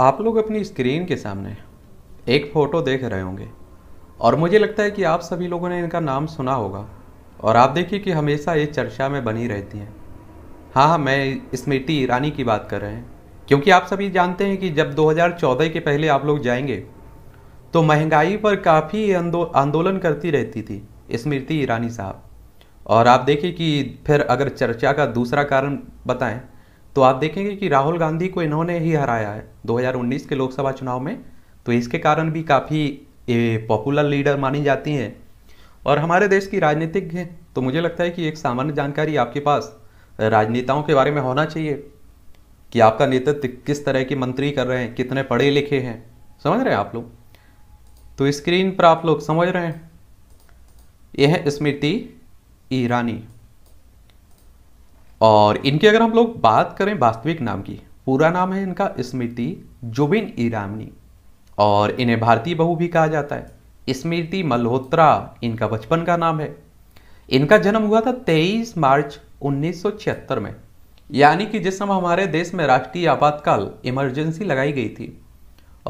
आप लोग अपनी स्क्रीन के सामने एक फ़ोटो देख रहे होंगे और मुझे लगता है कि आप सभी लोगों ने इनका नाम सुना होगा और आप देखिए कि हमेशा ये चर्चा में बनी रहती हैं हाँ हाँ मैं स्मृति ईरानी की बात कर रहे हैं क्योंकि आप सभी जानते हैं कि जब 2014 के पहले आप लोग जाएंगे तो महंगाई पर काफ़ी आंदोलन करती रहती थी स्मृति ईरानी साहब और आप देखिए कि फिर अगर चर्चा का दूसरा कारण बताएं तो आप देखेंगे कि राहुल गांधी को इन्होंने ही हराया है 2019 के लोकसभा चुनाव में तो इसके कारण भी काफ़ी पॉपुलर लीडर मानी जाती हैं और हमारे देश की राजनीतिक हैं तो मुझे लगता है कि एक सामान्य जानकारी आपके पास राजनेताओं के बारे में होना चाहिए कि आपका नेतृत्व किस तरह के मंत्री कर रहे हैं कितने पढ़े लिखे हैं समझ रहे हैं आप लोग तो स्क्रीन पर आप लोग समझ रहे हैं यह है स्मृति ईरानी और इनकी अगर हम लोग बात करें वास्तविक नाम की पूरा नाम है इनका स्मृति जुबिन ईरानी और इन्हें भारतीय बहू भी कहा जाता है स्मृति मल्होत्रा इनका बचपन का नाम है इनका जन्म हुआ था 23 मार्च 1976 में यानी कि जिस समय हमारे देश में राष्ट्रीय आपातकाल इमरजेंसी लगाई गई थी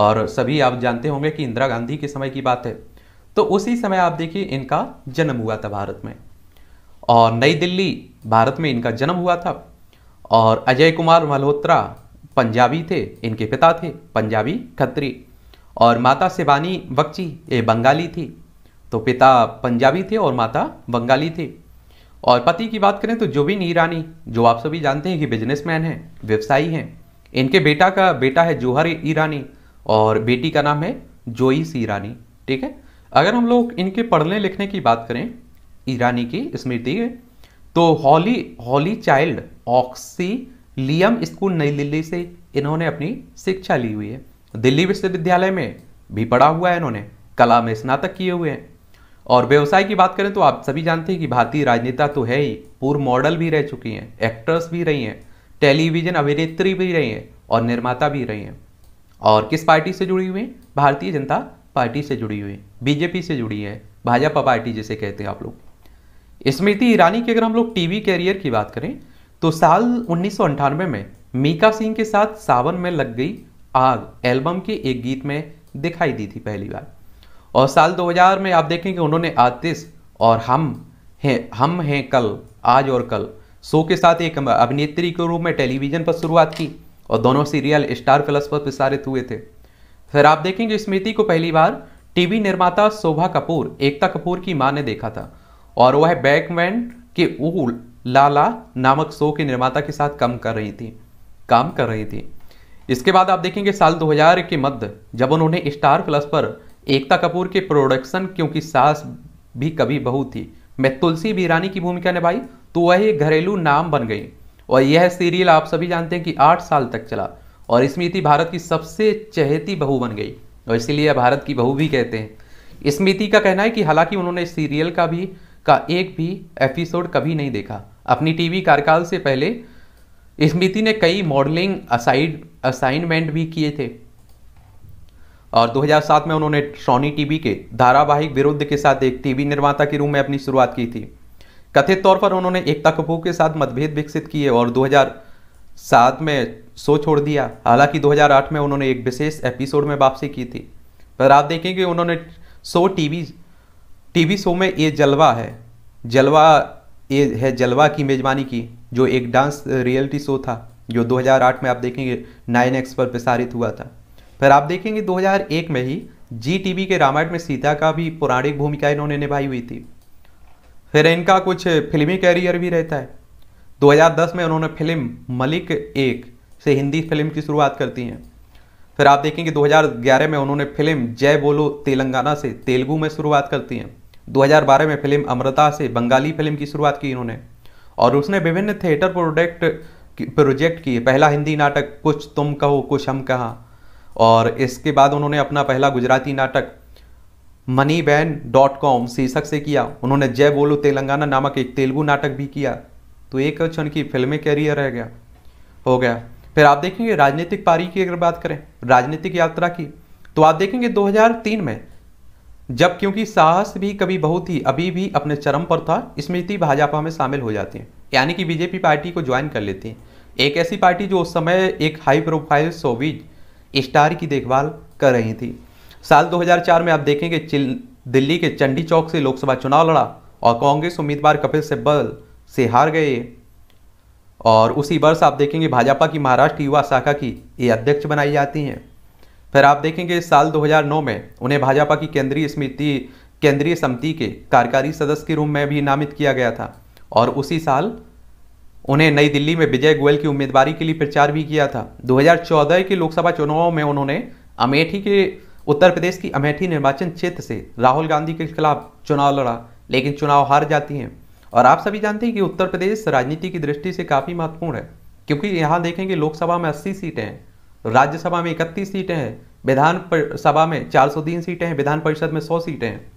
और सभी आप जानते होंगे कि इंदिरा गांधी के समय की बात है तो उसी समय आप देखिए इनका जन्म हुआ था भारत में और नई दिल्ली भारत में इनका जन्म हुआ था और अजय कुमार मल्होत्रा पंजाबी थे इनके पिता थे पंजाबी खत्री और माता शिवानी बख्ची ये बंगाली थी तो पिता पंजाबी थे और माता बंगाली थी और पति की बात करें तो भी ईरानी जो आप सभी जानते हैं कि बिजनेसमैन हैं व्यवसायी हैं इनके बेटा का बेटा है जौहर ईरानी और बेटी का नाम है जोईस ईरानी ठीक है अगर हम लोग इनके पढ़ने लिखने की बात करें ईरानी की स्मृति तो holy holy child auxilium school New Delhi से इन्होंने अपनी शिक्षा ली हुई है दिल्ली विश्वविद्यालय में भी पढ़ा हुआ है इन्होंने कला में स्नातक किए हुए हैं और व्यवसाय की बात करें तो आप सभी जानते हैं कि भारतीय राजनेता तो है ही पूर्व मॉडल भी रह चुकी हैं एक्ट्रेस भी रही हैं टेलीविजन अभिनेत्री भी रही हैं और निर्माता भी रही हैं और किस पार्टी से जुड़ी हुई हैं भारतीय जनता पार्टी से जुड़ी हुई बीजेपी से जुड़ी है भाजपा पार्टी जिसे कहते हैं आप लोग स्मृति ईरानी की अगर हम लोग टीवी कैरियर की बात करें तो साल उन्नीस में मीका सिंह के साथ सावन में लग गई आग एल्बम के एक गीत में दिखाई दी थी पहली बार और साल 2000 में आप देखेंगे उन्होंने आतिश और हम हैं हम हैं कल आज और कल शो के साथ एक अभिनेत्री के रूप में टेलीविज़न पर शुरुआत की और दोनों सीरियल स्टार प्लस पर प्रसारित हुए थे फिर आप देखेंगे स्मृति को पहली बार टीवी निर्माता शोभा कपूर एकता कपूर की मां ने देखा था और वह बैकमैन के ओ लाला नामक शो के निर्माता के साथ काम कर रही थी काम कर रही थी इसके बाद आप देखेंगे साल 2000 के मध्य जब उन्होंने स्टार प्लस पर एकता कपूर के प्रोडक्शन क्योंकि सास भी कभी बहू थी मैं तुलसी रानी की भूमिका निभाई तो वह एक घरेलू नाम बन गई और यह सीरियल आप सभी जानते हैं कि आठ साल तक चला और स्मृति भारत की सबसे चहेती बहू बन गई और इसीलिए भारत की बहू भी कहते हैं स्मृति का कहना है कि हालांकि उन्होंने सीरियल का भी का एक भी एपिसोड कभी नहीं देखा अपनी टीवी कार्यकाल से पहले स्मृति ने कई मॉडलिंग असाइड असाइनमेंट भी किए थे और 2007 में उन्होंने सोनी टीवी के धारावाहिक विरुद्ध के साथ एक टीवी निर्माता के रूप में अपनी शुरुआत की थी कथित तौर पर उन्होंने एकता कपूर के साथ मतभेद विकसित किए और 2007 में शो छोड़ दिया हालांकि 2008 में उन्होंने एक विशेष एपिसोड में वापसी की थी पर आप देखेंगे उन्होंने शो टीवी टीवी शो में ये जलवा है जलवा ये है जलवा की मेज़बानी की जो एक डांस रियलिटी शो था जो 2008 में आप देखेंगे नाइन एक्स पर प्रसारित हुआ था फिर आप देखेंगे 2001 में ही जी टी के रामायण में सीता का भी पौराणिक भूमिका इन्होंने निभाई हुई थी फिर इनका कुछ फिल्मी कैरियर भी रहता है 2010 में उन्होंने फिल्म मलिक एक से हिंदी फिल्म की शुरुआत करती हैं फिर आप देखेंगे 2011 में उन्होंने फिल्म जय बोलो तेलंगाना से तेलुगू में शुरुआत करती हैं 2012 में फिल्म अमृता से बंगाली फिल्म की शुरुआत की इन्होंने और उसने विभिन्न थिएटर प्रोडक्ट प्रोजेक्ट किए पहला हिंदी नाटक कुछ तुम कहो कुछ हम कहा और इसके बाद उन्होंने अपना पहला गुजराती नाटक मनी बैन डॉट कॉम शीर्षक से किया उन्होंने जय बोलो तेलंगाना नामक एक तेलुगु नाटक भी किया तो एक क्षण की फिल्में कैरियर रह गया हो गया फिर आप देखेंगे राजनीतिक पारी की अगर बात करें राजनीतिक यात्रा की तो आप देखेंगे 2003 में जब क्योंकि साहस भी कभी बहुत ही अभी भी अपने चरम पर था स्मृति भाजपा में शामिल हो जाती है यानी कि बीजेपी पार्टी को ज्वाइन कर लेती है एक ऐसी पार्टी जो उस समय एक हाई प्रोफाइल सोविज स्टार की देखभाल कर रही थी साल 2004 में आप देखेंगे दिल्ली के चंडी चौक से लोकसभा चुनाव लड़ा और कांग्रेस उम्मीदवार कपिल सिब्बल से हार गए और उसी वर्ष आप देखेंगे भाजपा की महाराष्ट्र युवा शाखा की ये अध्यक्ष बनाई जाती हैं फिर आप देखेंगे साल 2009 में उन्हें भाजपा की केंद्रीय समिति केंद्रीय समिति के कार्यकारी सदस्य के रूप में भी नामित किया गया था और उसी साल उन्हें नई दिल्ली में विजय गोयल की उम्मीदवारी के लिए प्रचार भी किया था 2014 के लोकसभा चुनाव में उन्होंने अमेठी के उत्तर प्रदेश की अमेठी निर्वाचन क्षेत्र से राहुल गांधी के खिलाफ चुनाव लड़ा लेकिन चुनाव हार जाती हैं और आप सभी जानते हैं कि उत्तर प्रदेश राजनीति की दृष्टि से काफ़ी महत्वपूर्ण है क्योंकि यहाँ देखेंगे लोकसभा में अस्सी सीटें हैं राज्यसभा में इकतीस सीटें हैं विधान सभा में चार सीटें हैं विधान परिषद में सौ सीटें हैं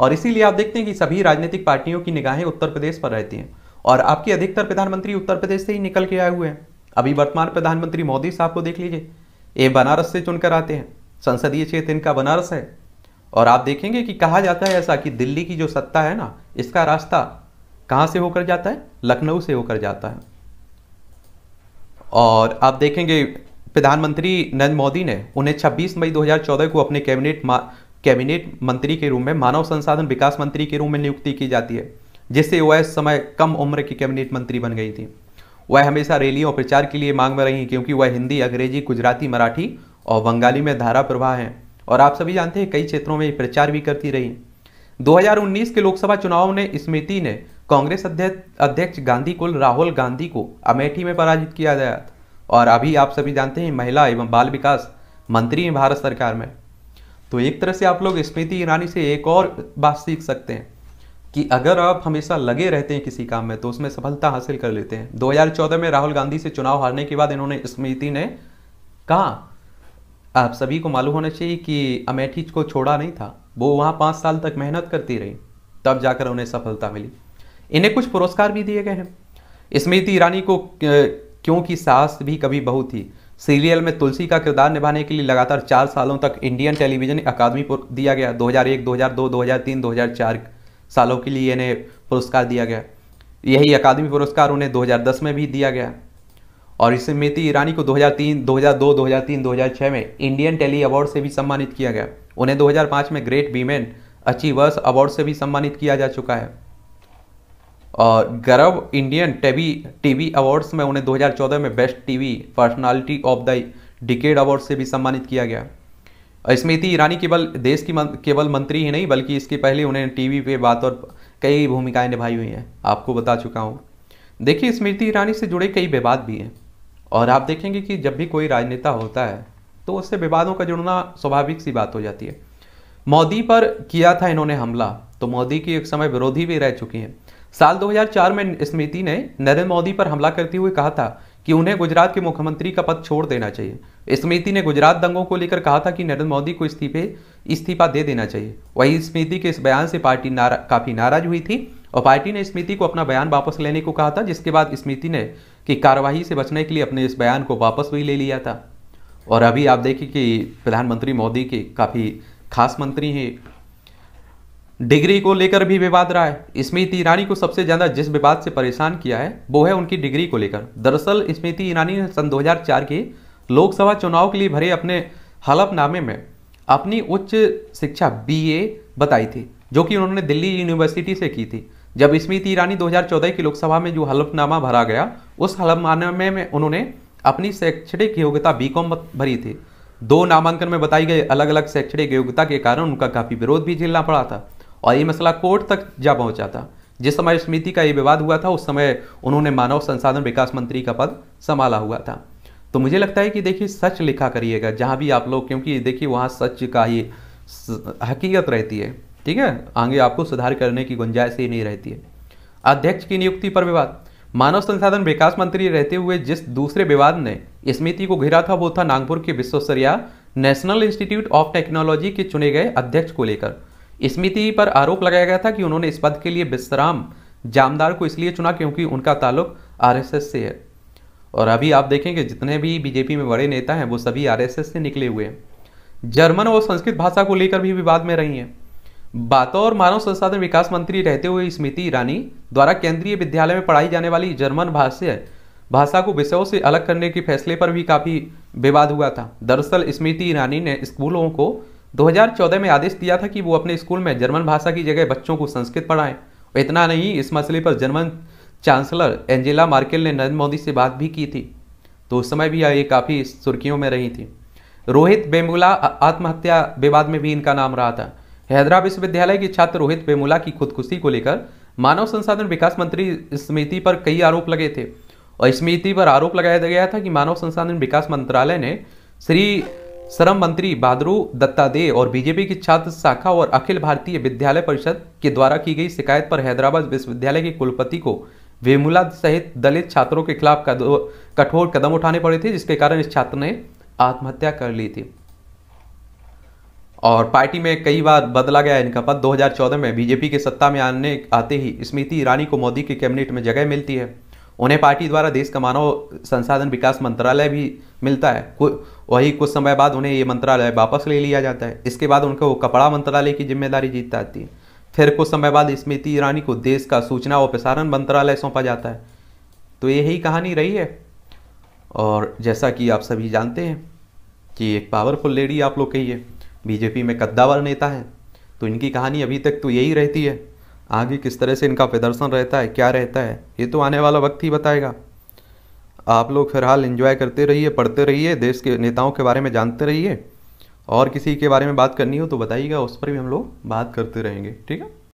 और इसीलिए आप देखते हैं कि सभी राजनीतिक पार्टियों की निगाहें उत्तर प्रदेश पर रहती हैं और आपकी अधिकतर प्रधानमंत्री उत्तर प्रदेश से ही निकल के आए हुए हैं अभी वर्तमान प्रधानमंत्री मोदी साहब को देख लीजिए ये बनारस से चुनकर आते हैं संसदीय क्षेत्र इनका बनारस है और आप देखेंगे कि कहा जाता है ऐसा कि दिल्ली की जो सत्ता है ना इसका रास्ता कहाँ से होकर जाता है लखनऊ से होकर जाता है और आप देखेंगे प्रधानमंत्री नरेंद्र मोदी ने उन्हें 26 मई 2014 को अपने कैबिनेट कैबिनेट मंत्री के रूप में मानव संसाधन विकास मंत्री के रूप में नियुक्ति की जाती है जिससे वह इस समय कम उम्र की कैबिनेट मंत्री बन गई थी वह हमेशा रैलियों और प्रचार के लिए मांग में रही क्योंकि वह हिंदी अंग्रेजी गुजराती मराठी और बंगाली में धारा प्रवाह हैं और आप सभी जानते हैं कई क्षेत्रों में प्रचार भी करती रही 2019 के लोकसभा चुनाव ने स्मृति ने कांग्रेस अध्यक्ष गांधी कुल राहुल गांधी को अमेठी में पराजित किया गया था और अभी आप सभी जानते हैं महिला एवं बाल विकास मंत्री हैं भारत सरकार में तो एक तरह से आप लोग स्मृति ईरानी से एक और बात सीख सकते हैं कि अगर आप हमेशा लगे रहते हैं किसी काम में तो उसमें सफलता हासिल कर लेते हैं 2014 में राहुल गांधी से चुनाव हारने के बाद इन्होंने स्मृति ने कहा आप सभी को मालूम होना चाहिए कि अमेठी को छोड़ा नहीं था वो वहाँ पाँच साल तक मेहनत करती रही तब जाकर उन्हें सफलता मिली इन्हें कुछ पुरस्कार भी दिए गए हैं स्मृति ईरानी को क्योंकि सास भी कभी बहू थी सीरियल में तुलसी का किरदार निभाने के लिए लगातार चार सालों तक इंडियन टेलीविजन अकादमी दिया गया 2001, 2002, 2003, 2004 सालों के लिए इन्हें पुरस्कार दिया गया यही अकादमी पुरस्कार उन्हें 2010 में भी दिया गया और स्मृति ईरानी को 2003, 2002, 2003, 2006 में इंडियन टेली अवार्ड से भी सम्मानित किया गया उन्हें दो में ग्रेट वीमेन अचीवर्स अवार्ड से भी सम्मानित किया जा चुका है और गर्व इंडियन टेबी टीवी अवार्ड्स में उन्हें 2014 में best TV personality of the decade award से भी सम्मानित किया गया स्मृति ईरानी केवल देश की मं, केवल मंत्री ही नहीं बल्कि इसके पहले उन्हें टीवी पे बात और कई भूमिकाएं निभाई हुई हैं आपको बता चुका हूँ देखिए स्मृति ईरानी से जुड़े कई विवाद भी हैं और आप देखेंगे कि जब भी कोई राजनेता होता है तो उससे विवादों का जुड़ना स्वाभाविक सी बात हो जाती है मोदी पर किया था इन्होंने हमला तो मोदी की एक समय विरोधी भी रह चुकी हैं साल 2004 में स्मृति ने नरेंद्र मोदी पर हमला करते हुए कहा था कि उन्हें गुजरात के मुख्यमंत्री का पद छोड़ देना चाहिए स्मृति ने गुजरात दंगों को लेकर कहा था कि नरेंद्र मोदी को इस्तीफे इस्तीफा दे देना चाहिए वहीं स्मृति के इस बयान से पार्टी नारा, काफ़ी नाराज हुई थी और पार्टी ने स्मृति को अपना बयान वापस लेने को कहा था जिसके बाद स्मृति ने कि कार्यवाही से बचने के लिए अपने इस बयान को वापस भी ले लिया था और अभी आप देखिए कि प्रधानमंत्री मोदी के काफ़ी खास मंत्री हैं डिग्री को लेकर भी विवाद रहा है स्मृति ईरानी को सबसे ज्यादा जिस विवाद से परेशान किया है वो है उनकी डिग्री को लेकर दरअसल स्मृति ईरानी ने सन 2004 के लोकसभा चुनाव के लिए भरे अपने हलफनामे में अपनी उच्च शिक्षा बीए बताई थी जो कि उन्होंने दिल्ली यूनिवर्सिटी से की थी जब स्मृति ईरानी 2014 की लोकसभा में जो हलफनामा भरा गया उस हलफनामे में उन्होंने अपनी शैक्षणिक योग्यता कॉम भरी थी दो नामांकन में बताई गई अलग अलग शैक्षणिक योग्यता के कारण उनका काफ़ी विरोध भी झेलना पड़ा था और ये मसला कोर्ट तक जा पहुंचा था जिस समय समिति का ये विवाद हुआ था उस समय उन्होंने मानव संसाधन विकास मंत्री का पद संभाला हुआ था तो मुझे लगता है कि देखिए सच लिखा करिएगा जहाँ भी आप लोग क्योंकि देखिए वहाँ सच का ही हकीकत रहती है ठीक है आगे आपको सुधार करने की गुंजाइश ही नहीं रहती है अध्यक्ष की नियुक्ति पर विवाद मानव संसाधन विकास मंत्री रहते हुए जिस दूसरे विवाद ने स्मृति को घिरा था वो था नागपुर के Visvesvaraya national institute of technology के चुने गए अध्यक्ष को लेकर स्मृति पर आरोप लगाया गया था कि उन्होंने इस पद के लिए विश्राम जामदार को इसलिए चुना क्योंकि उनका ताल्लुक आरएसएस से है और अभी आप देखेंगे जितने भी बीजेपी में बड़े नेता हैं वो सभी आरएसएस से निकले हुए हैं जर्मन और संस्कृत भाषा को लेकर भी विवाद में रही हैं बातों और मानव संसाधन विकास मंत्री रहते हुए स्मृति ईरानी द्वारा केंद्रीय विद्यालय में पढ़ाई जाने वाली जर्मन भाषा भाषा को विषयों से अलग करने के फैसले पर भी काफ़ी विवाद हुआ था दरअसल स्मृति ईरानी ने स्कूलों को 2014 में आदेश दिया था कि वो अपने स्कूल में जर्मन भाषा की जगह बच्चों को संस्कृत पढ़ाएं और इतना नहीं इस मसले पर जर्मन चांसलर एंजेला मार्केल ने नरेंद्र मोदी से बात भी की थी तो उस समय भी ये काफ़ी सुर्खियों में रही थी रोहित बेमुला आत्महत्या विवाद में भी इनका नाम रहा था हैदराबाद विश्वविद्यालय के छात्र रोहित बेमुला की खुदकुशी को लेकर मानव संसाधन विकास मंत्री स्मृति पर कई आरोप लगे थे और स्मृति पर आरोप लगाया गया था कि मानव संसाधन विकास मंत्रालय ने श्री श्रम मंत्री बादरू दत्तादेय और बीजेपी की छात्र शाखा और अखिल भारतीय विद्यालय परिषद के द्वारा की गई शिकायत पर हैदराबाद विश्वविद्यालय के कुलपति को वेमुला सहित दलित छात्रों के खिलाफ कठोर कदम उठाने पड़े थे जिसके कारण इस छात्र ने आत्महत्या कर ली थी और पार्टी में कई बार बदला गया इनका पद 2014 में बीजेपी के सत्ता में आने आते ही स्मृति ईरानी को मोदी के कैबिनेट में जगह मिलती है उन्हें पार्टी द्वारा देश का मानव संसाधन विकास मंत्रालय भी मिलता है वही कुछ समय बाद उन्हें ये मंत्रालय वापस ले लिया जाता है इसके बाद उनको कपड़ा मंत्रालय की जिम्मेदारी जीत जाती है फिर कुछ समय बाद स्मृति ईरानी को देश का सूचना और प्रसारण मंत्रालय सौंपा जाता है तो यही कहानी रही है और जैसा कि आप सभी जानते हैं कि एक पावरफुल लेडी आप लोग कही बीजेपी में कद्दावर नेता है तो इनकी कहानी अभी तक तो यही रहती है आगे किस तरह से इनका प्रदर्शन रहता है क्या रहता है ये तो आने वाला वक्त ही बताएगा आप लोग फिलहाल इन्जॉय करते रहिए पढ़ते रहिए देश के नेताओं के बारे में जानते रहिए और किसी के बारे में बात करनी हो तो बताइएगा उस पर भी हम लोग बात करते रहेंगे ठीक है